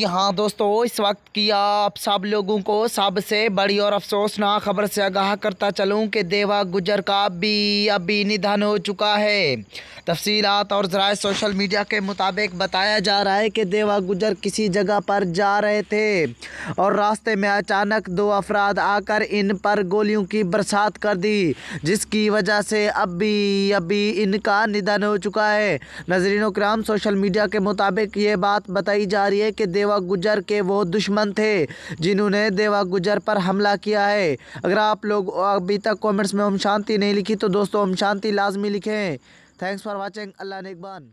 जी हाँ दोस्तों इस वक्त की आप सब लोगों को सबसे बड़ी और अफसोसनाक खबर से आगाह करता चलूँ कि देवा गुजर का भी अभी निधन हो चुका है तफसीलात और ज़रा सोशल मीडिया के मुताबिक बताया जा रहा है कि देवा गुजर किसी जगह पर जा रहे थे और रास्ते में अचानक दो अफराद आकर इन पर गोलियों की बरसात कर दी जिसकी वजह से अभी अभी इनका निधन हो चुका है नजरिन कराम सोशल मीडिया के मुताबिक ये बात बताई जा रही है कि देवा देवा गुजर के वो दुश्मन थे जिन्होंने देवा गुजर पर हमला किया है अगर आप लोग अभी तक कमेंट्स में हम शांति नहीं लिखी तो दोस्तों हम शांति लाजमी लिखें थैंक्स फॉर वॉचिंग अल्लाह नेकबान